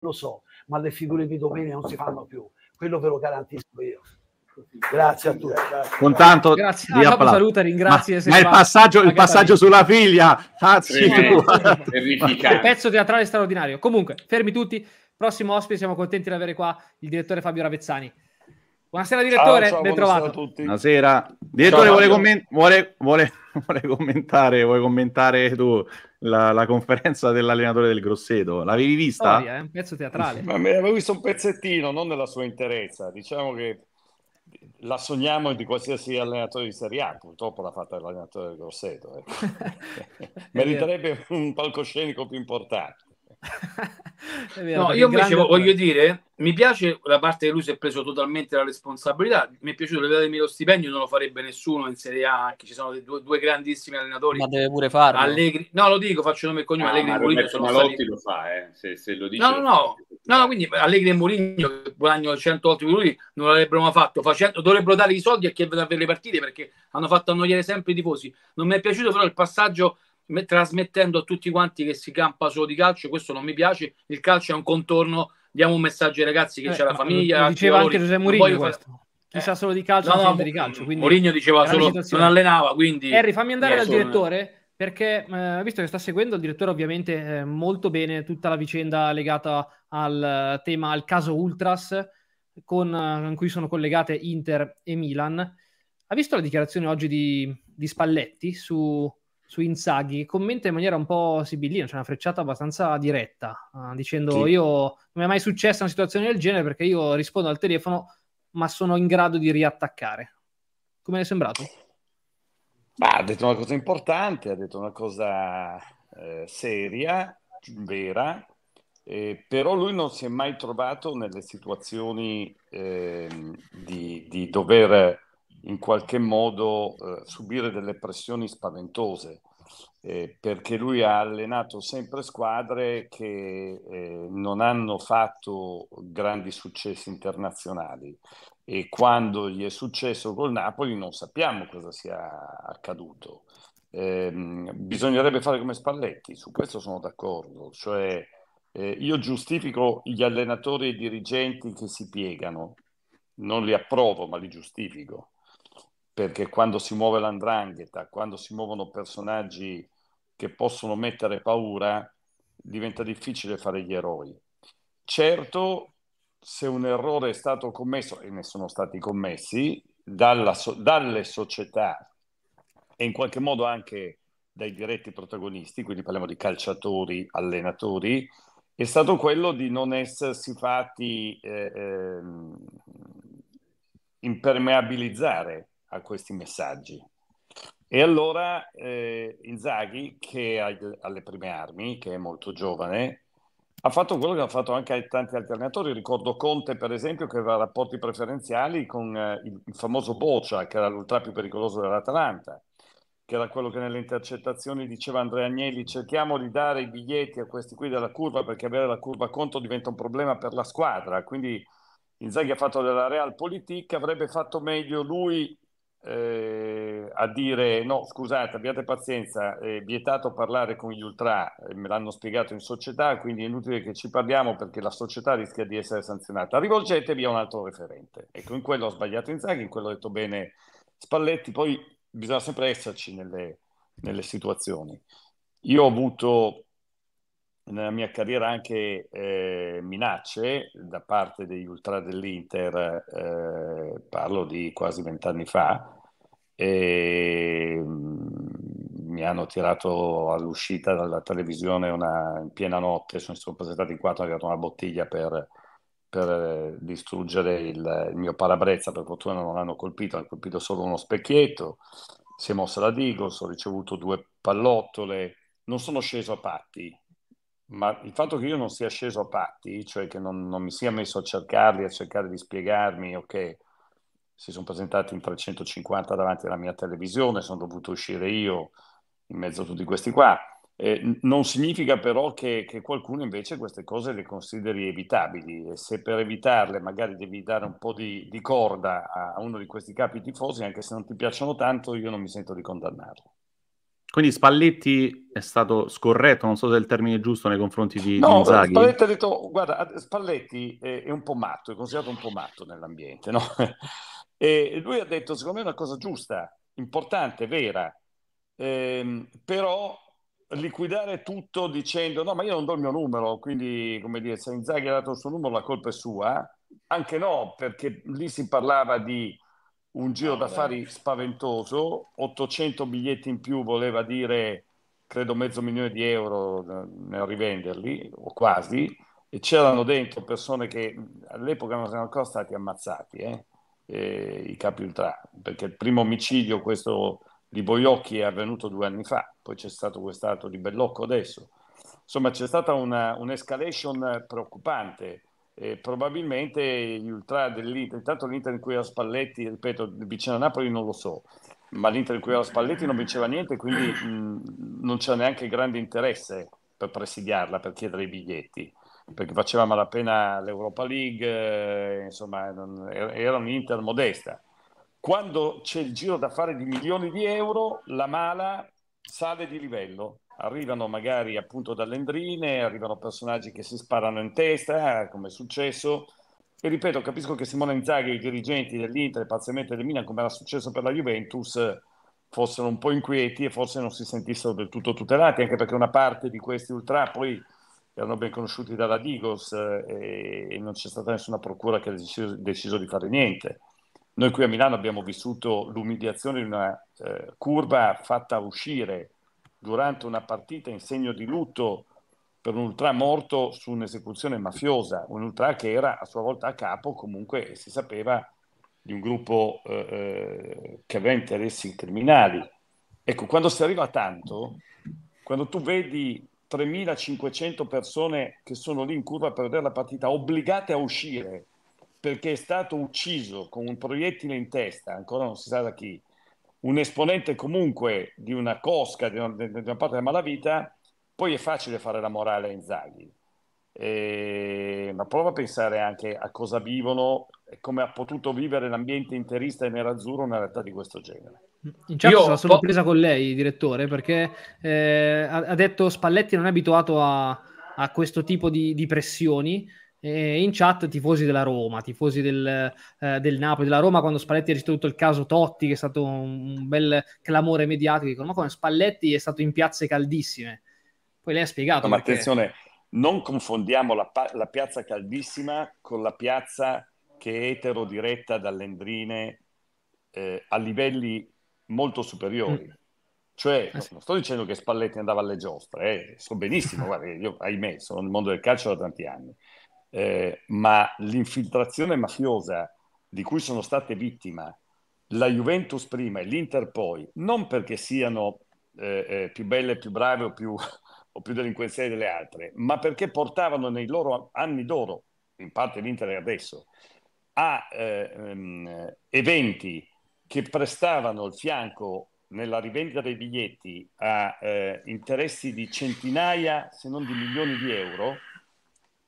lo so, ma le figure di domenica non si fanno più, quello ve lo garantisco io. Grazie a tutti. Con tanto grazie. di ah, applauso. Saluta, ringrazio. Ma, ma eh, il passaggio, il passaggio sulla figlia, eh, cazzo, il pezzo teatrale straordinario. Comunque, fermi tutti. Prossimo ospite, siamo contenti di avere qua il direttore Fabio Ravezzani. Buonasera direttore, ciao, ciao, ben trovato. A tutti. Buonasera. Direttore ciao, vuole, comment- vuole, vuole, vuole, commentare, vuole commentare tu la, la, conferenza dell'allenatore del Grosseto. L'avevi vista? Storia, è eh, un pezzo teatrale. Ma me l'avevo visto un pezzettino, non nella sua interezza. Diciamo che la sogniamo di qualsiasi allenatore di Serie A, purtroppo l'ha fatta l'allenatore del Grosseto. Eh. Meriterebbe un palcoscenico più importante. vero, no, io invece grande... voglio dire, mi piace la parte che lui si è preso totalmente la responsabilità. Mi è piaciuto levatemi lo stipendio, non lo farebbe nessuno in Serie A, anche ci sono due, due grandissimi allenatori. Ma deve pure farlo. Allegri... No, lo dico, faccio nome e cognome. Ah, Allegri e Mourinho sono Malotti stati... lo fa, eh. se, se lo dice. No, no, no. no, no quindi Allegri e Mourinho che guadagnano 100 volte più lui non l'avrebbero mai fatto. Facendo... Dovrebbero dare i soldi a chi è venuto a vedere le partite perché hanno fatto annoiare sempre i tifosi. Non mi è piaciuto però il passaggio trasmettendo a tutti quanti che si campa solo di calcio, questo non mi piace, il calcio è un contorno, diamo un messaggio ai ragazzi che eh, c'è la famiglia. Lo diceva anche Giuseppe Mourinho questo. Fare... Eh. sa solo di calcio, no, no, di calcio. Quindi Mourinho diceva solo non allenava, quindi... Harry, fammi andare dal direttore, perché eh, visto che sta seguendo il direttore ovviamente eh, molto bene tutta la vicenda legata al eh, tema, al caso Ultras, con, con eh, cui sono collegate Inter e Milan. Ha visto la dichiarazione oggi di, di Spalletti su su Inzaghi commenta in maniera un po' sibillina, c'è cioè una frecciata abbastanza diretta, uh, dicendo sì. io non mi è mai successa una situazione del genere perché io rispondo al telefono ma sono in grado di riattaccare. Come è sembrato? Bah, ha detto una cosa importante, ha detto una cosa eh, seria, vera, eh, però lui non si è mai trovato nelle situazioni eh, di, di dover in qualche modo eh, subire delle pressioni spaventose, eh, perché lui ha allenato sempre squadre che eh, non hanno fatto grandi successi internazionali e quando gli è successo col Napoli non sappiamo cosa sia accaduto. Ehm, bisognerebbe fare come Spalletti, su questo sono d'accordo, cioè eh, io giustifico gli allenatori e i dirigenti che si piegano, non li approvo ma li giustifico perché quando si muove l'andrangheta, quando si muovono personaggi che possono mettere paura, diventa difficile fare gli eroi. Certo, se un errore è stato commesso, e ne sono stati commessi, dalla, dalle società e in qualche modo anche dai diretti protagonisti, quindi parliamo di calciatori, allenatori, è stato quello di non essersi fatti eh, eh, impermeabilizzare a questi messaggi. E allora eh, Inzaghi, che ha, alle prime armi, che è molto giovane, ha fatto quello che hanno fatto anche tanti alternatori. Ricordo Conte, per esempio, che aveva rapporti preferenziali con eh, il, famoso Boccia, che era l'ultra più pericoloso dell'Atalanta, che era quello che nelle intercettazioni diceva Andrea Agnelli, cerchiamo di dare i biglietti a questi qui della curva, perché avere la curva contro diventa un problema per la squadra. Quindi Inzaghi ha fatto della Realpolitik, avrebbe fatto meglio lui eh, a dire no, scusate, abbiate pazienza, è vietato parlare con gli ultra, eh, me l'hanno spiegato in società, quindi è inutile che ci parliamo perché la società rischia di essere sanzionata. Rivolgetevi a un altro referente. Ecco, in quello ho sbagliato Inzaghi, in quello ho detto bene Spalletti, poi bisogna sempre esserci nelle, nelle situazioni. Io ho avuto nella mia carriera anche eh, minacce da parte degli ultra dell'Inter, eh, parlo di quasi vent'anni fa, e mm, mi hanno tirato all'uscita dalla televisione una, in piena notte, sono, stato presentati in quattro, mi hanno dato una bottiglia per, per distruggere il, il, mio parabrezza, per fortuna non hanno colpito, hanno colpito solo uno specchietto, si è mossa la Digos, ho ricevuto due pallottole, non sono sceso a patti, ma il fatto che io non sia sceso a patti, cioè che non, non mi sia messo a cercarli, a cercare di spiegarmi, ok, si sono presentati in 350 davanti alla mia televisione, sono dovuto uscire io in mezzo a tutti questi qua. Eh, non significa però che, che, qualcuno invece queste cose le consideri evitabili e se per evitarle magari devi dare un po' di, di corda a uno di questi capi tifosi, anche se non ti piacciono tanto, io non mi sento di condannarlo. Quindi Spalletti è stato scorretto, non so se è il termine giusto nei confronti di no, Inzaghi. Spalletti ha detto, guarda, Spalletti è un po' matto, è considerato un po' matto nell'ambiente, no? E lui ha detto, secondo me è una cosa giusta, importante, vera, ehm, però liquidare tutto dicendo no, ma io non do il mio numero, quindi come dire, se Inzaghi ha dato il suo numero la colpa è sua, anche no, perché lì si parlava di un giro no, d'affari beh. spaventoso, 800 biglietti in più voleva dire credo mezzo milione di euro nel rivenderli, o quasi, e c'erano dentro persone che all'epoca non erano ancora stati ammazzati, eh? Eh, i capi ultra, perché il primo omicidio, questo di Boiocchi, è avvenuto due anni fa, poi c'è stato quest'altro di Bellocco adesso. Insomma, c'è stata una, un'escalation preoccupante eh, probabilmente gli ultra dell'Inter, intanto l'Inter in cui era Spalletti, ripeto, vicino a Napoli non lo so, ma l'Inter in cui era Spalletti non vinceva niente, quindi mh, non c'era neanche grande interesse per presidiarla, per chiedere i biglietti, perché faceva malapena l'Europa League, eh, insomma non, er-, era un'Inter modesta. Quando c'è il giro da fare di milioni di euro, la mala sale di livello arrivano magari appunto dalle Lendrine, arrivano personaggi che si sparano in testa, eh, come è successo. E ripeto, capisco che Simone Inzaghi e i dirigenti dell'Inter, parzialmente del Milan, come era successo per la Juventus, fossero un po' inquieti e forse non si sentissero del tutto tutelati, anche perché una parte di questi ultra poi erano ben conosciuti dalla Digos eh, e non c'è stata nessuna procura che ha deciso, deciso, di fare niente. Noi qui a Milano abbiamo vissuto l'umiliazione di una eh, curva fatta uscire durante una partita in segno di lutto per un ultra morto su un'esecuzione mafiosa, un ultra che era a sua volta a capo comunque e si sapeva di un gruppo eh, eh, che aveva interessi criminali. Ecco, quando si arriva a tanto, quando tu vedi 3.500 persone che sono lì in curva per vedere la partita, obbligate a uscire perché è stato ucciso con un proiettile in testa, ancora non si sa da chi, un esponente comunque di una cosca, di una, di una parte della malavita, poi è facile fare la morale a Inzaghi. E... ma prova a pensare anche a cosa vivono e come ha potuto vivere l'ambiente interista e nerazzurro una realtà di questo genere. In chat Io sono po- con lei, direttore, perché eh, ha detto Spalletti non è abituato a, a questo tipo di, di pressioni eh, in chat tifosi della Roma, tifosi del, eh, del, Napoli, della Roma, quando Spalletti ha ricevuto il caso Totti, che è stato un bel clamore mediatico, dicono, ma come Spalletti è stato in piazze caldissime. Poi lei ha spiegato. No, perché... Ma attenzione, non confondiamo la, la, piazza caldissima con la piazza che è etero diretta dall'Endrine eh, a livelli molto superiori. Mm. Cioè, eh non sto dicendo che Spalletti andava alle giostre, eh, so benissimo, guarda, io ahimè sono nel mondo del calcio da tanti anni, eh, ma l'infiltrazione mafiosa di cui sono state vittime la Juventus prima e l'Inter poi, non perché siano eh, eh più belle, più brave o più, o più delinquenziali delle altre, ma perché portavano nei loro anni d'oro, in parte l'Inter adesso, a eh, um, eventi che prestavano il fianco nella rivendita dei biglietti a eh, interessi di centinaia, se non di milioni di euro,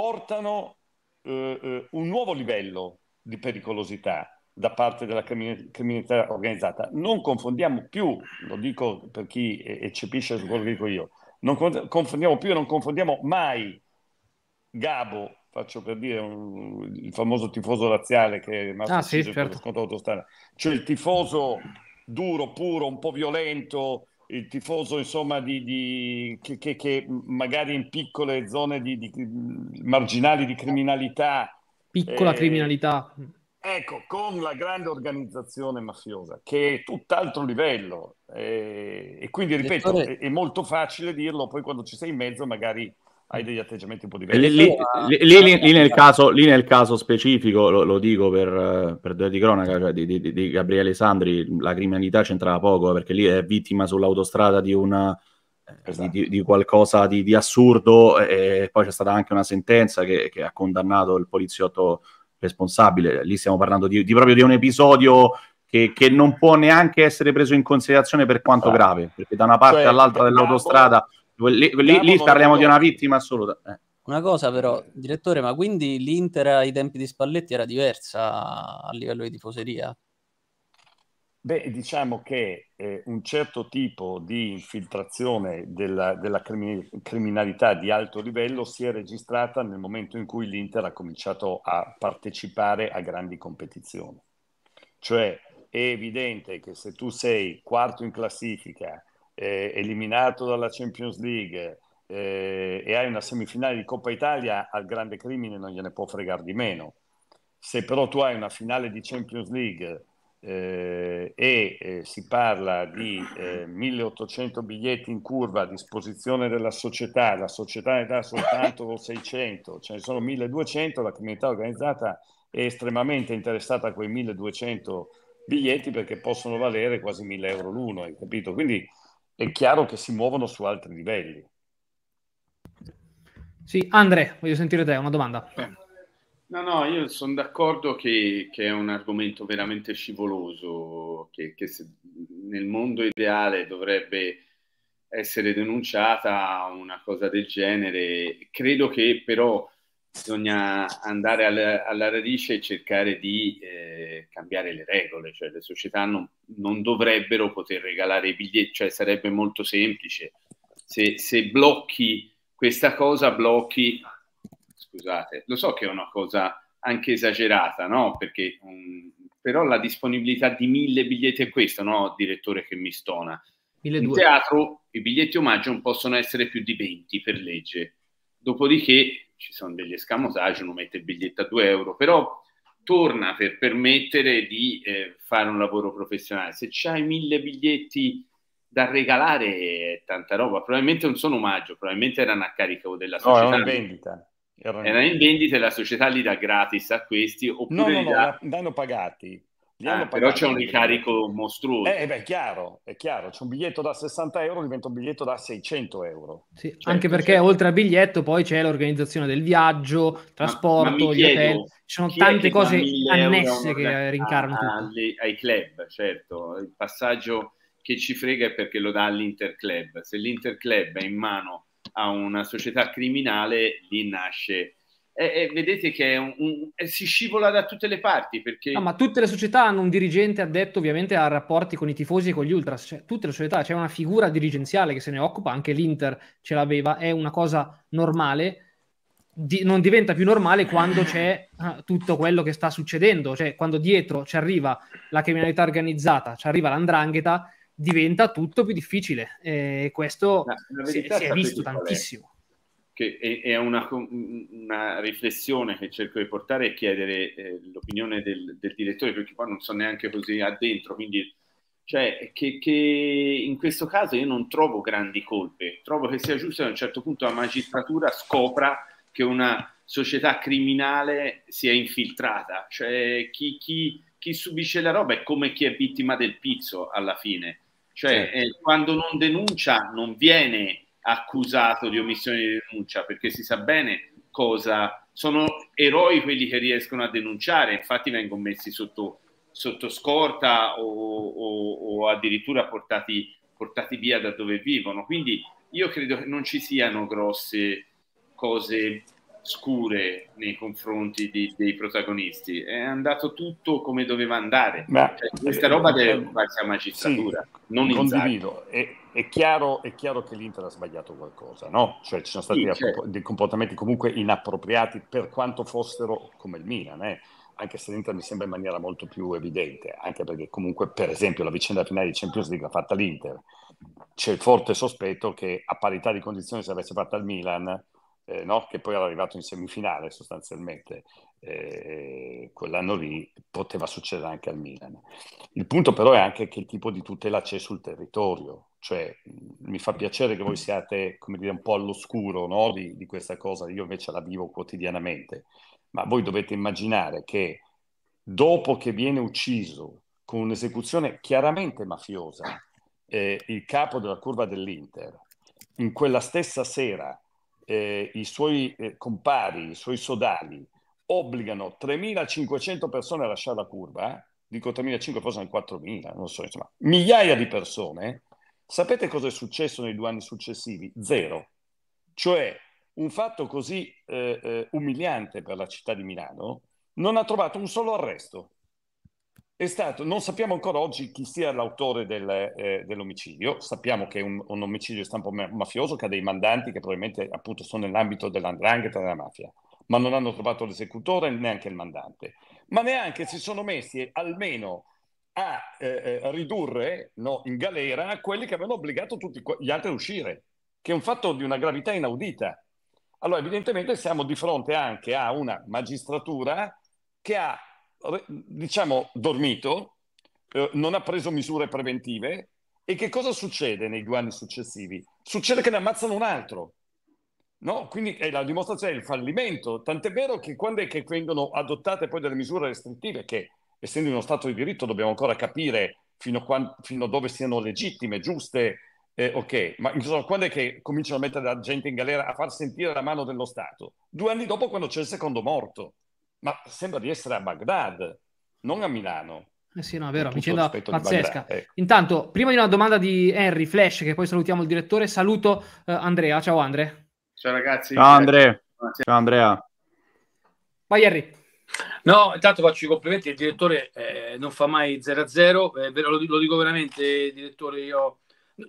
portano eh, eh, un nuovo livello di pericolosità da parte della criminalità organizzata. Non confondiamo più, lo dico per chi eccepisce su quello che dico io, non confondiamo più e non confondiamo mai Gabo, faccio per dire un, il famoso tifoso razziale che è rimasto ah, sì, certo. scontro autostrada, cioè il tifoso duro, puro, un po' violento, il tifoso insomma di, di, che, che, che, magari in piccole zone di, di marginali di criminalità piccola eh, criminalità ecco con la grande organizzazione mafiosa che è tutt'altro livello eh, e quindi ripeto è, è, molto facile dirlo poi quando ci sei in mezzo magari hai degli atteggiamenti un po' diversi. Lì, allora, eh, lì, lì, lì, nel, caso, lì nel caso specifico, lo, lo dico per, per di cronaca cioè di, di, di, Gabriele Sandri, la criminalità c'entrava poco eh, perché lì è vittima sull'autostrada di, una, eh, esatto. di, di qualcosa di, assurdo e poi c'è stata anche una sentenza che, che ha condannato il poliziotto responsabile. Lì stiamo parlando di, proprio di un episodio che, che, non può neanche essere preso in considerazione per quanto esatto. grave, perché da una parte cioè, all'altra dell'autostrada... Lì, lì, parliamo di una vittima assoluta. Eh. Una cosa però, direttore, ma quindi l'Inter ai tempi di Spalletti era diversa a livello di tifoseria? Beh, diciamo che eh, un certo tipo di infiltrazione della, della criminalità di alto livello si è registrata nel momento in cui l'Inter ha cominciato a partecipare a grandi competizioni. Cioè, è evidente che se tu sei quarto in classifica, eh, eliminato dalla Champions League eh, e hai una semifinale di Coppa Italia, al grande crimine non gliene può fregare di meno. Se però tu hai una finale di Champions League eh, e eh, si parla di eh, 1800 biglietti in curva a disposizione della società, la società ne dà soltanto 600, ce ne sono 1200, la comunità organizzata è estremamente interessata a quei 1200 biglietti perché possono valere quasi 1000 euro l'uno, hai capito? Quindi è chiaro che si muovono su altri livelli. Sì, Andre, voglio sentire te, una domanda. Beh. No, no, io sono d'accordo che, che, è un argomento veramente scivoloso, che, che se, nel mondo ideale dovrebbe essere denunciata una cosa del genere. Credo che però bisogna andare alla, alla radice e cercare di eh, cambiare le regole, cioè le società non, non, dovrebbero poter regalare i biglietti, cioè sarebbe molto semplice. Se, se blocchi questa cosa, blocchi, scusate, lo so che è una cosa anche esagerata, no? Perché, um, però la disponibilità di mille biglietti è questa, no, direttore, che mi stona. 1200. In teatro i biglietti omaggio non possono essere più di 20 per legge. Dopodiché ci sono degli escamotage, uno mette il biglietto a 2 euro, però torna per permettere di eh, fare un lavoro professionale. Se c'hai mille biglietti da regalare è tanta roba, probabilmente non sono omaggio, probabilmente erano a carico della società. No, in vendita. Era in vendita e la società li dà gratis a questi oppure no, no, li dà... no, vanno pagati eh, però c'è un ricarico mostruoso. Eh, eh, beh, è chiaro, è chiaro. C'è un biglietto da 60 euro, diventa un biglietto da 600 euro. Sì, certo, anche cioè, perché certo. oltre al biglietto poi c'è l'organizzazione del viaggio, trasporto, ma, ma gli chiedo, hotel. Ci sono tante cose annesse che rincarano a, alle, ai club, certo. Il passaggio che ci frega è perché lo dà all'interclub. Se l'interclub è in mano a una società criminale, lì nasce e, e vedete che un, un, si scivola da tutte le parti. Perché... No, ma tutte le società hanno un dirigente addetto ovviamente a rapporti con i tifosi e con gli ultras. Cioè, tutte le società c'è una figura dirigenziale che se ne occupa, anche l'Inter ce l'aveva, è una cosa normale. Di, non diventa più normale quando c'è uh, tutto quello che sta succedendo, cioè quando dietro ci arriva la criminalità organizzata, ci arriva l'andrangheta, diventa tutto più difficile. E questo no, si, si è visto tantissimo che è, una, una, riflessione che cerco di portare e chiedere eh, l'opinione del, del, direttore, perché poi non sono neanche così addentro, quindi cioè, che, che, in questo caso io non trovo grandi colpe, trovo che sia giusto che a un certo punto la magistratura scopra che una società criminale si è infiltrata, cioè chi, chi, chi subisce la roba è come chi è vittima del pizzo alla fine, cioè certo. eh, quando non denuncia non viene accusato di omissione di denuncia, perché si sa bene cosa sono eroi quelli che riescono a denunciare, infatti vengono messi sotto, sotto scorta o, o, o addirittura portati, portati, via da dove vivono. Quindi io credo che non ci siano grosse cose scure nei confronti di, dei protagonisti. È andato tutto come doveva andare. Ma, cioè, questa roba eh, deve farsi a magistratura, sì, non condivido. È, è, chiaro, è chiaro che l'Inter ha sbagliato qualcosa, no? Cioè ci sono stati sì, certo. dei comportamenti comunque inappropriati per quanto fossero come il Milan, eh? anche se l'Inter mi sembra in maniera molto più evidente, anche perché comunque per esempio la vicenda finale di Champions League l'ha fatta l'Inter. C'è il forte sospetto che a parità di condizioni se l'avesse fatta il Milan eh, no? che poi era arrivato in semifinale sostanzialmente eh, quell'anno lì, poteva succedere anche al Milan. Il punto però è anche che tipo di tutela c'è sul territorio, cioè mi fa piacere che voi siate come dire, un po' all'oscuro no? di, di questa cosa, io invece la vivo quotidianamente, ma voi dovete immaginare che dopo che viene ucciso con un'esecuzione chiaramente mafiosa, eh, il capo della curva dell'Inter, in quella stessa sera eh, i suoi eh, compari, i suoi sodali, obbligano 3.500 persone a lasciare la curva, eh? dico 3.500, forse anche 4.000, non so, insomma, migliaia di persone, sapete cosa è successo nei due anni successivi? Zero. Cioè, un fatto così eh, eh umiliante per la città di Milano non ha trovato un solo arresto è stato, non sappiamo ancora oggi chi sia l'autore del, eh, dell'omicidio, sappiamo che è un, un, omicidio di stampo mafioso che ha dei mandanti che probabilmente appunto sono nell'ambito dell'andrangheta della mafia, ma non hanno trovato l'esecutore neanche il mandante, ma neanche si sono messi almeno a eh, eh ridurre no, in galera quelli che avevano obbligato tutti gli altri a uscire, che è un fatto di una gravità inaudita. Allora evidentemente siamo di fronte anche a una magistratura che ha diciamo, dormito, eh, non ha preso misure preventive e che cosa succede nei due anni successivi? Succede che ne ammazzano un altro. No? Quindi è la dimostrazione del fallimento, tant'è vero che quando è che vengono adottate poi delle misure restrittive, che essendo in uno Stato di diritto dobbiamo ancora capire fino a, quando, fino a dove siano legittime, giuste, eh, ok, ma insomma, quando è che cominciano a mettere la gente in galera, a far sentire la mano dello Stato? Due anni dopo quando c'è il secondo morto ma sembra di essere a Baghdad, non a Milano. Eh sì, no, è vero, vicenda pazzesca. Ecco. Intanto, prima di una domanda di Henry Flash, che poi salutiamo il direttore, saluto eh, Andrea. Ciao Andre. Ciao ragazzi. Ciao Andrea. Ciao Andrea. Vai Henry. No, intanto faccio i complimenti, il direttore eh, non fa mai 0 a 0, eh, lo, dico veramente direttore, io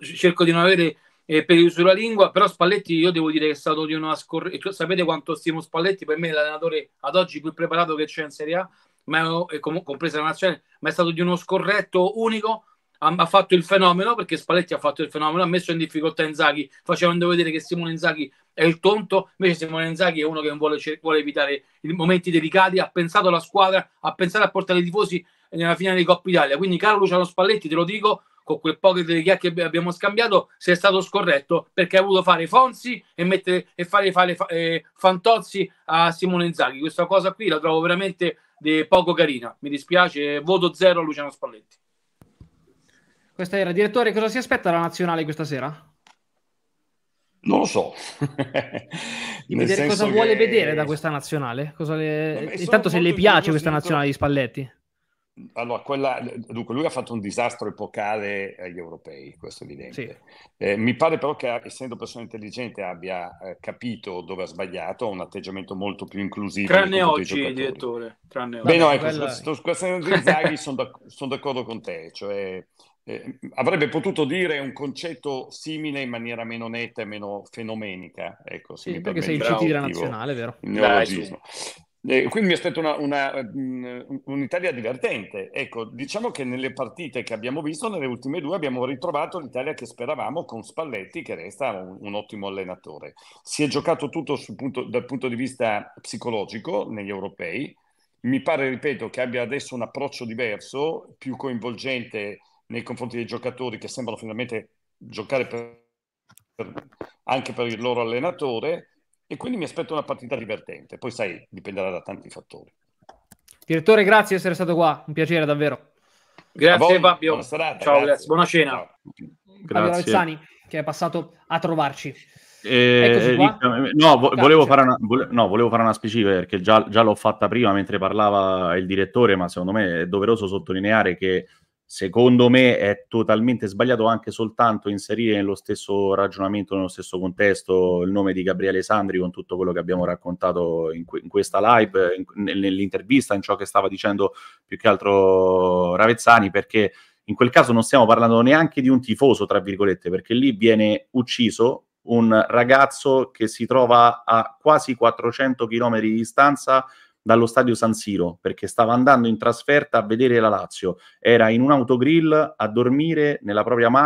cerco di non avere eh, il sulla lingua, però Spalletti io devo dire che è stato di una scorretta. Sapete quanto stimo Spalletti? Per me è l'allenatore ad oggi più preparato che c'è in Serie A, ma è, com- compresa la nazionale, ma è stato di uno scorretto unico. Ha, ha, fatto il fenomeno perché Spalletti ha fatto il fenomeno, ha messo in difficoltà Inzaghi facendo vedere che Simone Inzaghi è il tonto, invece Simone Inzaghi è uno che vuole, vuole evitare i momenti delicati, ha pensato alla squadra, ha pensato a portare i tifosi nella finale di Coppa Italia. Quindi caro Luciano Spalletti, te lo dico, con quel poco delle chiacchiere che abbiamo scambiato, sei stato scorretto perché ha voluto fare Fonzi e, mettere, e fare, fare eh, Fantozzi a Simone Zaghi. Questa cosa qui la trovo veramente poco carina. Mi dispiace, voto zero a Luciano Spalletti. Questa era. Direttore, cosa si aspetta la nazionale questa sera? Non lo so. vedere cosa vuole vedere da questa nazionale. Le... Intanto se le piace questa nazionale di Spalletti allora, quella, dunque, lui ha fatto un disastro epocale agli europei, questo è evidente. Sì. Eh, mi pare però che, essendo persona intelligente, abbia eh, capito dove ha sbagliato, ha un atteggiamento molto più inclusivo. Tranne oggi, direttore. Tranne Beh, no, ecco, su, questa Zaghi sono, d'accordo con te, cioè eh, avrebbe potuto dire un concetto simile in maniera meno netta e meno fenomenica. Ecco, sì, perché sei il CT della nazionale, vero? Il neologismo. Dai, sì. Eh, quindi mi aspetto una, una, mm, un'Italia divertente. Ecco, diciamo che nelle partite che abbiamo visto, nelle ultime due, abbiamo ritrovato l'Italia che speravamo con Spalletti, che resta un, un ottimo allenatore. Si è giocato tutto punto, dal punto di vista psicologico negli europei. Mi pare, ripeto, che abbia adesso un approccio diverso, più coinvolgente nei confronti dei giocatori che sembrano finalmente giocare per, per, anche per il loro allenatore e quindi mi aspetto una partita divertente. Poi sai, dipenderà da tanti fattori. Direttore, grazie di essere stato qua, un piacere davvero. Grazie Fabio. Buona serata, Ciao, grazie. buona cena. Grazie. Fabio Alzani che è passato a trovarci. Eh, eh no, volevo fare una, vole- no, volevo fare una specifica perché già, già l'ho fatta prima mentre parlava il direttore, ma secondo me è doveroso sottolineare che secondo me è totalmente sbagliato anche soltanto inserire nello stesso ragionamento, nello stesso contesto, il nome di Gabriele Sandri con tutto quello che abbiamo raccontato in, que- in questa live, in, nell'intervista, in ciò che stava dicendo più che altro Ravezzani, perché in quel caso non stiamo parlando neanche di un tifoso, tra virgolette, perché lì viene ucciso un ragazzo che si trova a quasi 400 km di distanza dallo stadio San Siro perché stava andando in trasferta a vedere la Lazio. Era in un autogrill a dormire nella propria macchina